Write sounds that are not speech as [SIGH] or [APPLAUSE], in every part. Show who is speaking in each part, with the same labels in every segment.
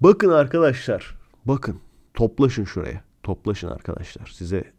Speaker 1: Bakın arkadaşlar. Bakın. Toplaşın şuraya. Toplaşın arkadaşlar. Size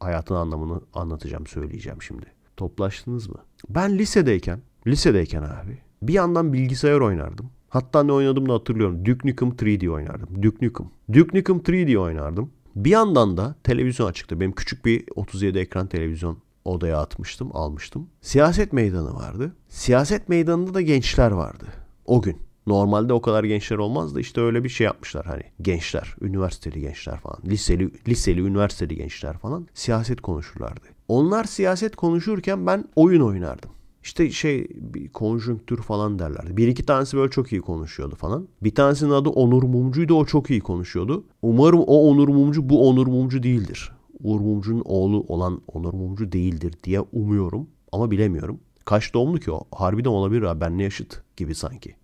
Speaker 1: hayatın anlamını anlatacağım, söyleyeceğim şimdi. Toplaştınız mı? Ben lisedeyken, lisedeyken abi bir yandan bilgisayar oynardım. Hatta ne oynadım da hatırlıyorum. Duke Nukem 3D oynardım. Duke Nukem. Duke Nukem 3D oynardım. Bir yandan da televizyon açıktı. Benim küçük bir 37 ekran televizyon odaya atmıştım, almıştım. Siyaset meydanı vardı. Siyaset meydanında da gençler vardı. O gün. Normalde o kadar gençler olmaz da işte öyle bir şey yapmışlar hani gençler, üniversiteli gençler falan, liseli, liseli üniversiteli gençler falan siyaset konuşurlardı. Onlar siyaset konuşurken ben oyun oynardım. İşte şey bir konjonktür falan derlerdi. Bir iki tanesi böyle çok iyi konuşuyordu falan. Bir tanesinin adı Onur Mumcu'ydu o çok iyi konuşuyordu. Umarım o Onur Mumcu bu Onur Mumcu değildir. Uğur Mumcu'nun oğlu olan Onur Mumcu değildir diye umuyorum ama bilemiyorum. Kaç doğumlu ki o? Harbiden olabilir ha benle yaşıt gibi sanki.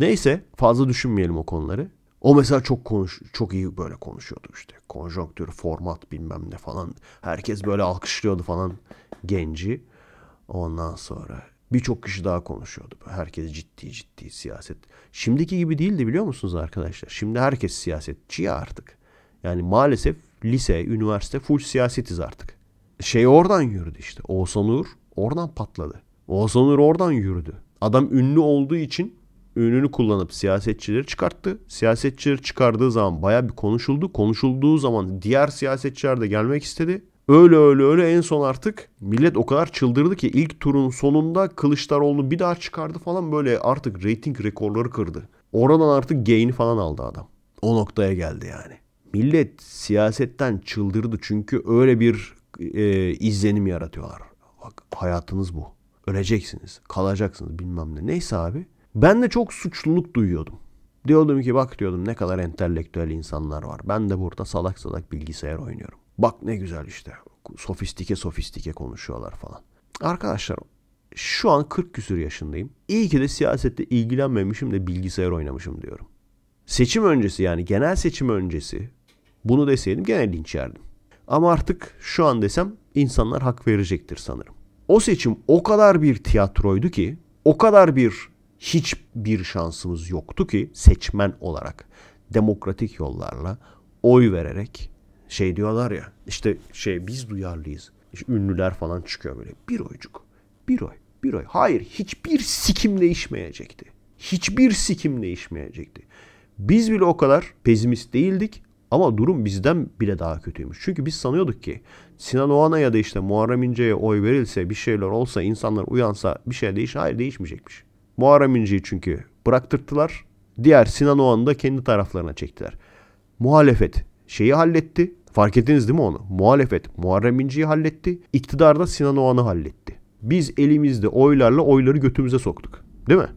Speaker 1: Neyse fazla düşünmeyelim o konuları. O mesela çok konuş çok iyi böyle konuşuyordu işte. Konjonktür, format bilmem ne falan. Herkes böyle alkışlıyordu falan genci. Ondan sonra birçok kişi daha konuşuyordu. Herkes ciddi ciddi siyaset. Şimdiki gibi değildi biliyor musunuz arkadaşlar? Şimdi herkes siyasetçi ya artık. Yani maalesef lise, üniversite full siyasetiz artık. Şey oradan yürüdü işte. Oğuzhan Uğur oradan patladı. Oğuzhan Uğur oradan yürüdü. Adam ünlü olduğu için ününü kullanıp siyasetçileri çıkarttı. Siyasetçileri çıkardığı zaman baya bir konuşuldu. Konuşulduğu zaman diğer siyasetçiler de gelmek istedi. Öyle öyle öyle en son artık millet o kadar çıldırdı ki ilk turun sonunda Kılıçdaroğlu bir daha çıkardı falan böyle artık reyting rekorları kırdı. Oradan artık gain'i falan aldı adam. O noktaya geldi yani. Millet siyasetten çıldırdı çünkü öyle bir e, izlenim yaratıyorlar. Bak hayatınız bu. Öleceksiniz, kalacaksınız bilmem ne. Neyse abi ben de çok suçluluk duyuyordum. Diyordum ki bak diyordum ne kadar entelektüel insanlar var. Ben de burada salak salak bilgisayar oynuyorum. Bak ne güzel işte. Sofistike sofistike konuşuyorlar falan. Arkadaşlar şu an 40 küsür yaşındayım. İyi ki de siyasette ilgilenmemişim de bilgisayar oynamışım diyorum. Seçim öncesi yani genel seçim öncesi bunu deseydim gene linç yerdim. Ama artık şu an desem insanlar hak verecektir sanırım. O seçim o kadar bir tiyatroydu ki, o kadar bir hiçbir şansımız yoktu ki seçmen olarak demokratik yollarla oy vererek şey diyorlar ya işte şey biz duyarlıyız. İşte ünlüler falan çıkıyor böyle bir oycuk bir oy bir oy. Hayır hiçbir sikim değişmeyecekti. Hiçbir sikim değişmeyecekti. Biz bile o kadar pezimist değildik ama durum bizden bile daha kötüymüş. Çünkü biz sanıyorduk ki Sinan Oğan'a ya da işte Muharrem İnce'ye oy verilse bir şeyler olsa insanlar uyansa bir şey değiş hayır değişmeyecekmiş. Muharrem İnce'yi çünkü bıraktırttılar. Diğer Sinan Oğan'ı da kendi taraflarına çektiler. Muhalefet şeyi halletti. Fark ettiniz değil mi onu? Muhalefet Muharrem İnce'yi halletti. İktidar da Sinan Oğan'ı halletti. Biz elimizde oylarla oyları götümüze soktuk. Değil mi?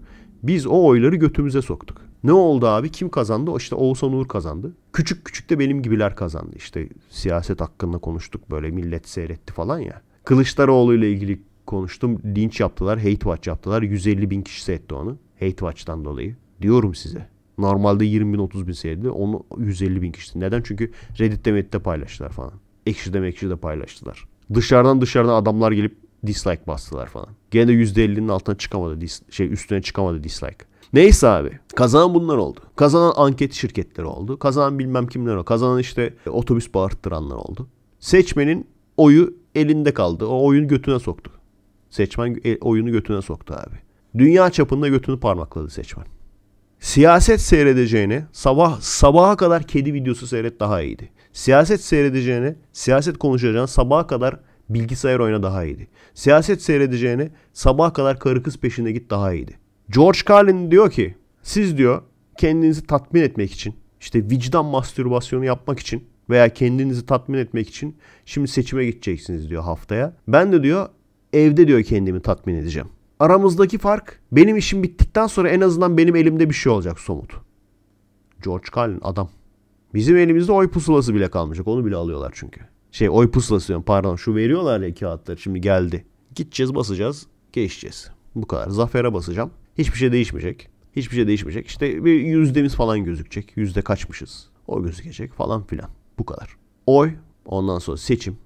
Speaker 1: Biz o oyları götümüze soktuk. Ne oldu abi? Kim kazandı? İşte Oğuzhan Uğur kazandı. Küçük küçük de benim gibiler kazandı. İşte siyaset hakkında konuştuk böyle millet seyretti falan ya. Kılıçdaroğlu ile ilgili konuştum. Linç yaptılar, hate watch yaptılar. 150 bin kişi seyretti onu. Hate watch'tan dolayı. Diyorum size. Normalde 20 bin 30 bin seyredildi. Onu 150 bin kişi. Neden? Çünkü Reddit'te Reddit'te paylaştılar falan. Ekşi'de Mekşi'de paylaştılar. Dışarıdan dışarıdan adamlar gelip dislike bastılar falan. Gene de %50'nin altına çıkamadı. Dis, şey üstüne çıkamadı dislike. Neyse abi. Kazanan bunlar oldu. Kazanan anket şirketleri oldu. Kazanan bilmem kimler o, Kazanan işte otobüs bağırttıranlar oldu. Seçmenin oyu elinde kaldı. O oyun götüne soktu. Seçmen e, oyunu götüne soktu abi. Dünya çapında götünü parmakladı seçmen. Siyaset seyredeceğini sabah sabaha kadar kedi videosu seyret daha iyiydi. Siyaset seyredeceğini siyaset konuşacağına sabaha kadar bilgisayar oyna daha iyiydi. Siyaset seyredeceğini sabaha kadar karı kız peşinde git daha iyiydi. George Carlin diyor ki siz diyor kendinizi tatmin etmek için işte vicdan mastürbasyonu yapmak için veya kendinizi tatmin etmek için şimdi seçime gideceksiniz diyor haftaya. Ben de diyor evde diyor kendimi tatmin edeceğim. Aramızdaki fark benim işim bittikten sonra en azından benim elimde bir şey olacak somut. George Carlin adam. Bizim elimizde oy pusulası bile kalmayacak. Onu bile alıyorlar çünkü. Şey oy pusulası diyorum pardon şu veriyorlar ya kağıtları şimdi geldi. Gideceğiz basacağız geçeceğiz. Bu kadar. Zafere basacağım. Hiçbir şey değişmeyecek. Hiçbir şey değişmeyecek. İşte bir yüzdemiz falan gözükecek. Yüzde kaçmışız. O gözükecek falan filan. Bu kadar. Oy ondan sonra seçim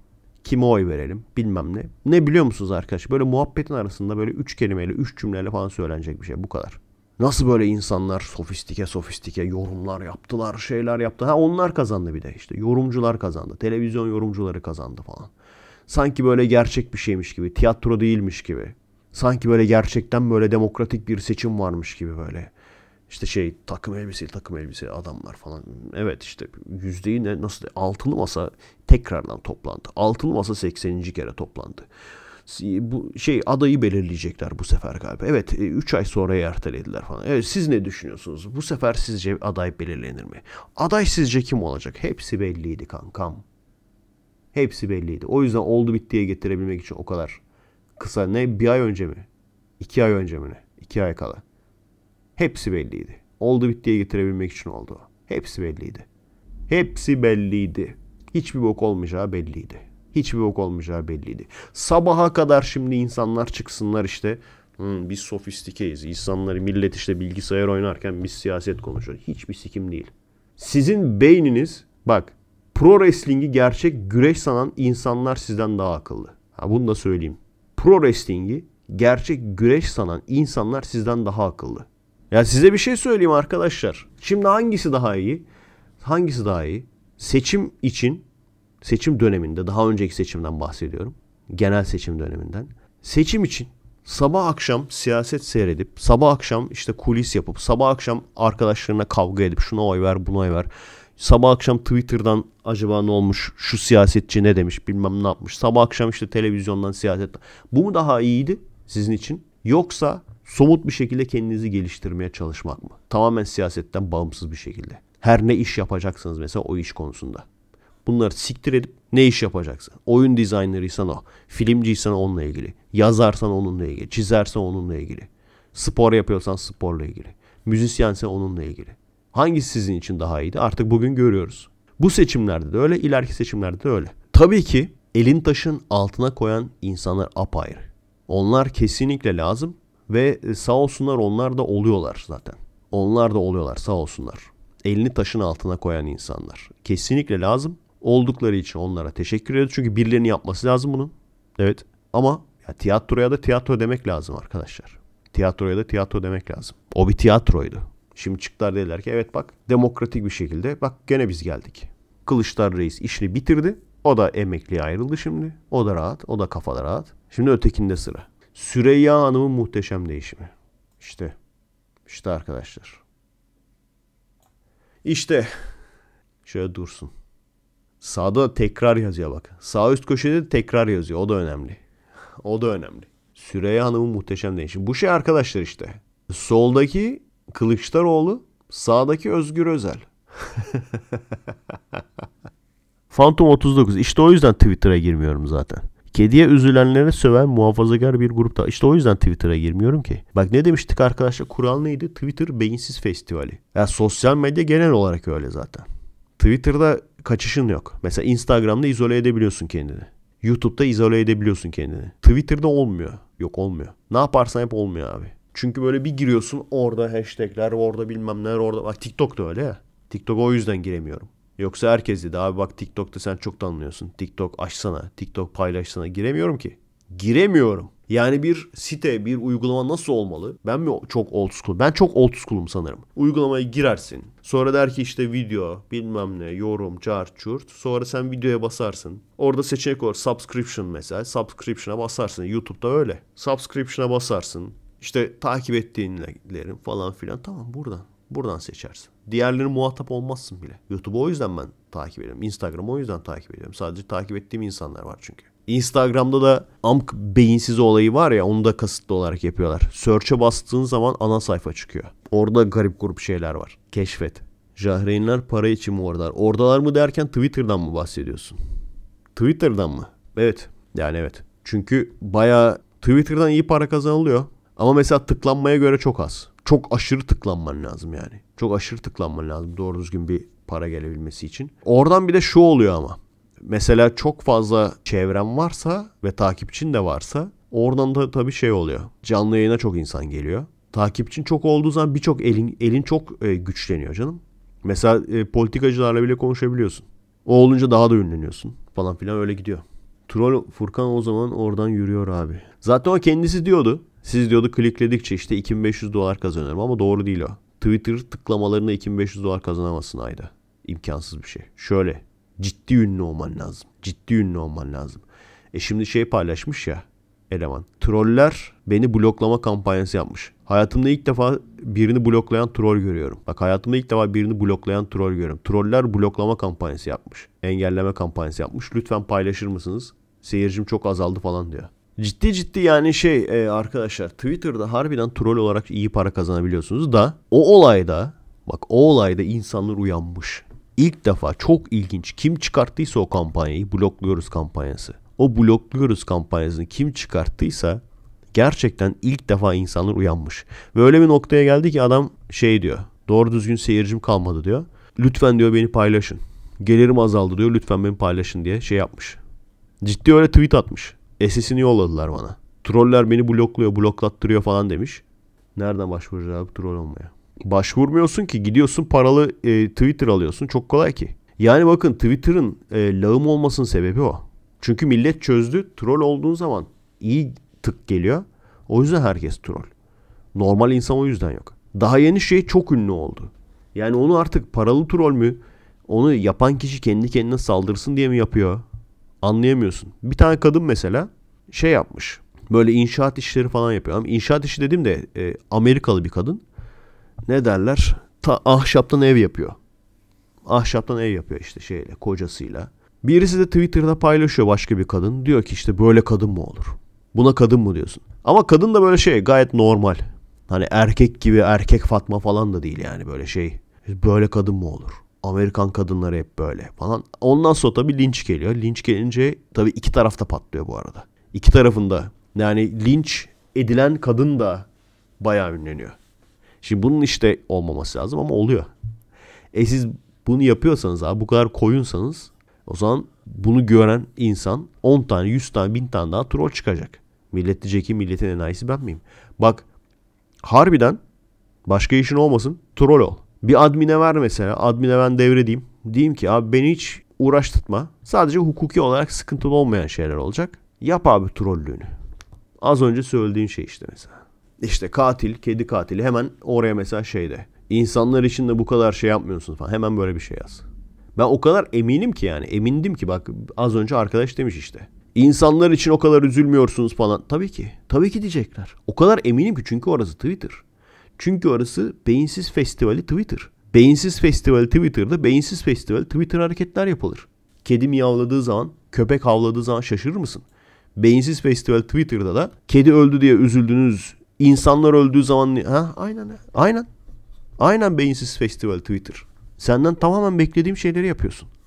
Speaker 1: kime oy verelim bilmem ne. Ne biliyor musunuz arkadaş? Böyle muhabbetin arasında böyle üç kelimeyle, üç cümleyle falan söylenecek bir şey bu kadar. Nasıl böyle insanlar sofistike sofistike yorumlar yaptılar, şeyler yaptı. Ha onlar kazandı bir de işte. Yorumcular kazandı. Televizyon yorumcuları kazandı falan. Sanki böyle gerçek bir şeymiş gibi, tiyatro değilmiş gibi. Sanki böyle gerçekten böyle demokratik bir seçim varmış gibi böyle. İşte şey takım elbise takım elbise adamlar falan. Evet işte yüzdeyi ne nasıl altılı masa tekrardan toplandı. Altılı masa 80. kere toplandı. Bu şey adayı belirleyecekler bu sefer galiba. Evet 3 e, ay sonra ertelediler falan. Evet siz ne düşünüyorsunuz? Bu sefer sizce aday belirlenir mi? Aday sizce kim olacak? Hepsi belliydi kankam. Hepsi belliydi. O yüzden oldu bittiye getirebilmek için o kadar kısa ne bir ay önce mi? İki ay önce mi ne? İki ay kala. Hepsi belliydi. Oldu bittiye getirebilmek için oldu. Hepsi belliydi. Hepsi belliydi. Hiçbir bok olmayacağı belliydi. Hiçbir bok olmayacağı belliydi. Sabaha kadar şimdi insanlar çıksınlar işte. Hmm, biz sofistikeyiz. İnsanları millet işte bilgisayar oynarken biz siyaset konuşuyoruz. Hiçbir sikim değil. Sizin beyniniz bak pro wrestling'i gerçek güreş sanan insanlar sizden daha akıllı. Ha bunu da söyleyeyim. Pro wrestling'i gerçek güreş sanan insanlar sizden daha akıllı. Ya size bir şey söyleyeyim arkadaşlar. Şimdi hangisi daha iyi? Hangisi daha iyi? Seçim için seçim döneminde daha önceki seçimden bahsediyorum. Genel seçim döneminden. Seçim için sabah akşam siyaset seyredip sabah akşam işte kulis yapıp sabah akşam arkadaşlarına kavga edip şuna oy ver buna oy ver. Sabah akşam Twitter'dan acaba ne olmuş şu siyasetçi ne demiş bilmem ne yapmış. Sabah akşam işte televizyondan siyaset. Bu mu daha iyiydi sizin için? Yoksa somut bir şekilde kendinizi geliştirmeye çalışmak mı? Tamamen siyasetten bağımsız bir şekilde. Her ne iş yapacaksınız mesela o iş konusunda. Bunları siktir edip ne iş yapacaksın? Oyun dizaynerıysan o. Filmciysen onunla ilgili. Yazarsan onunla ilgili. Çizersen onunla ilgili. Spor yapıyorsan sporla ilgili. müzisyense onunla ilgili. Hangisi sizin için daha iyiydi? Artık bugün görüyoruz. Bu seçimlerde de öyle, ileriki seçimlerde de öyle. Tabii ki elin taşın altına koyan insanlar apayrı. Onlar kesinlikle lazım ve e, sağ olsunlar onlar da oluyorlar zaten. Onlar da oluyorlar sağ olsunlar. Elini taşın altına koyan insanlar. Kesinlikle lazım. Oldukları için onlara teşekkür ediyoruz. Çünkü birilerinin yapması lazım bunu. Evet ama ya tiyatroya da tiyatro demek lazım arkadaşlar. Tiyatroya da tiyatro demek lazım. O bir tiyatroydu. Şimdi çıktılar dediler ki evet bak demokratik bir şekilde bak gene biz geldik. Kılıçlar Reis işini bitirdi. O da emekliye ayrıldı şimdi. O da rahat. O da kafada rahat. Şimdi ötekinde sıra. Süreyya Hanım'ın muhteşem değişimi. İşte. İşte arkadaşlar. İşte. Şöyle dursun. Sağda tekrar yazıyor bak. Sağ üst köşede tekrar yazıyor. O da önemli. O da önemli. Süreyya Hanım'ın muhteşem değişimi. Bu şey arkadaşlar işte. Soldaki Kılıçdaroğlu, sağdaki Özgür Özel. [LAUGHS] Phantom 39. İşte o yüzden Twitter'a girmiyorum zaten. Kediye üzülenlere söven muhafazakar bir grupta. İşte o yüzden Twitter'a girmiyorum ki. Bak ne demiştik arkadaşlar kural neydi? Twitter beyinsiz festivali. Ya yani sosyal medya genel olarak öyle zaten. Twitter'da kaçışın yok. Mesela Instagram'da izole edebiliyorsun kendini. YouTube'da izole edebiliyorsun kendini. Twitter'da olmuyor. Yok olmuyor. Ne yaparsan yap olmuyor abi. Çünkü böyle bir giriyorsun orada hashtagler, orada bilmem neler, orada. Bak TikTok da öyle ya. TikTok'a o yüzden giremiyorum. Yoksa herkes dedi abi bak TikTok'ta sen çok tanınıyorsun. TikTok açsana, TikTok paylaşsana. Giremiyorum ki. Giremiyorum. Yani bir site, bir uygulama nasıl olmalı? Ben mi çok old school? Ben çok old school'um sanırım. Uygulamaya girersin. Sonra der ki işte video, bilmem ne, yorum, çar, çurt. Sonra sen videoya basarsın. Orada seçenek olur. Subscription mesela. Subscription'a basarsın. YouTube'da öyle. Subscription'a basarsın. İşte takip ettiğinlerin falan filan. Tamam buradan. Buradan seçersin diğerleri muhatap olmazsın bile. YouTube'u o yüzden ben takip ediyorum. Instagram'ı o yüzden takip ediyorum. Sadece takip ettiğim insanlar var çünkü. Instagram'da da amk beyinsiz olayı var ya onu da kasıtlı olarak yapıyorlar. Search'e bastığın zaman ana sayfa çıkıyor. Orada garip grup şeyler var. Keşfet. Jahreynler para için mi oradalar? Oradalar mı derken Twitter'dan mı bahsediyorsun? Twitter'dan mı? Evet. Yani evet. Çünkü baya Twitter'dan iyi para kazanılıyor. Ama mesela tıklanmaya göre çok az çok aşırı tıklanman lazım yani. Çok aşırı tıklanman lazım doğru düzgün bir para gelebilmesi için. Oradan bir de şu oluyor ama. Mesela çok fazla çevrem varsa ve takipçin de varsa oradan da tabii şey oluyor. Canlı yayına çok insan geliyor. Takipçin çok olduğu zaman birçok elin elin çok e, güçleniyor canım. Mesela e, politikacılarla bile konuşabiliyorsun. O olunca daha da ünleniyorsun falan filan öyle gidiyor. Troll Furkan o zaman oradan yürüyor abi. Zaten o kendisi diyordu. Siz diyordu klikledikçe işte 2500 dolar kazanırım ama doğru değil o. Twitter tıklamalarına 2500 dolar kazanamasın ayda. İmkansız bir şey. Şöyle ciddi ünlü olman lazım. Ciddi ünlü olman lazım. E şimdi şey paylaşmış ya eleman. Troller beni bloklama kampanyası yapmış. Hayatımda ilk defa birini bloklayan troll görüyorum. Bak hayatımda ilk defa birini bloklayan troll görüyorum. Troller bloklama kampanyası yapmış. Engelleme kampanyası yapmış. Lütfen paylaşır mısınız? Seyircim çok azaldı falan diyor. Ciddi ciddi yani şey e, arkadaşlar Twitter'da harbiden troll olarak iyi para kazanabiliyorsunuz da o olayda bak o olayda insanlar uyanmış. İlk defa çok ilginç kim çıkarttıysa o kampanyayı blokluyoruz kampanyası. O blokluyoruz kampanyasını kim çıkarttıysa gerçekten ilk defa insanlar uyanmış. Ve öyle bir noktaya geldi ki adam şey diyor. Doğru düzgün seyircim kalmadı diyor. Lütfen diyor beni paylaşın. Gelirim azaldı diyor. Lütfen beni paylaşın diye şey yapmış. Ciddi öyle tweet atmış. SS'ini yolladılar bana. Troller beni blokluyor, bloklattırıyor falan demiş. Nereden başvuracağız abi troll olmaya? Başvurmuyorsun ki gidiyorsun paralı e, Twitter alıyorsun. Çok kolay ki. Yani bakın Twitter'ın e, lağım olmasının sebebi o. Çünkü millet çözdü. Troll olduğun zaman iyi tık geliyor. O yüzden herkes troll. Normal insan o yüzden yok. Daha yeni şey çok ünlü oldu. Yani onu artık paralı troll mü? Onu yapan kişi kendi kendine saldırsın diye mi yapıyor? Anlayamıyorsun. Bir tane kadın mesela şey yapmış. Böyle inşaat işleri falan yapıyor. Ama inşaat işi dedim de e, Amerikalı bir kadın. Ne derler? Ta, ahşaptan ev yapıyor. Ahşaptan ev yapıyor işte şeyle kocasıyla. Birisi de Twitter'da paylaşıyor başka bir kadın. Diyor ki işte böyle kadın mı olur? Buna kadın mı diyorsun? Ama kadın da böyle şey gayet normal. Hani erkek gibi erkek Fatma falan da değil yani böyle şey. Böyle kadın mı olur? Amerikan kadınları hep böyle falan. Ondan sonra tabii linç geliyor. Linç gelince tabii iki tarafta patlıyor bu arada. İki tarafında. Yani linç edilen kadın da bayağı ünleniyor. Şimdi bunun işte olmaması lazım ama oluyor. E siz bunu yapıyorsanız abi bu kadar koyunsanız o zaman bunu gören insan 10 tane 100 tane 1000 tane daha troll çıkacak. Millet diyecek ki milletin enayisi ben miyim? Bak harbiden başka işin olmasın troll ol. Bir admine ver mesela. Admine ben devredeyim. Diyeyim ki abi beni hiç uğraştırma. Sadece hukuki olarak sıkıntılı olmayan şeyler olacak. Yap abi trollüğünü. Az önce söylediğin şey işte mesela. İşte katil, kedi katili hemen oraya mesela şeyde. İnsanlar için de bu kadar şey yapmıyorsun falan. Hemen böyle bir şey yaz. Ben o kadar eminim ki yani. Emindim ki bak az önce arkadaş demiş işte. İnsanlar için o kadar üzülmüyorsunuz falan. Tabii ki. Tabii ki diyecekler. O kadar eminim ki çünkü orası Twitter. Çünkü orası Beyinsiz Festivali Twitter. Beyinsiz festival Twitter'da Beyinsiz Festival Twitter hareketler yapılır. Kedi miyavladığı zaman, köpek havladığı zaman şaşırır mısın? Beyinsiz Festival Twitter'da da kedi öldü diye üzüldünüz. İnsanlar öldüğü zaman ha aynen aynen. Aynen Beyinsiz Festival Twitter. Senden tamamen beklediğim şeyleri yapıyorsun.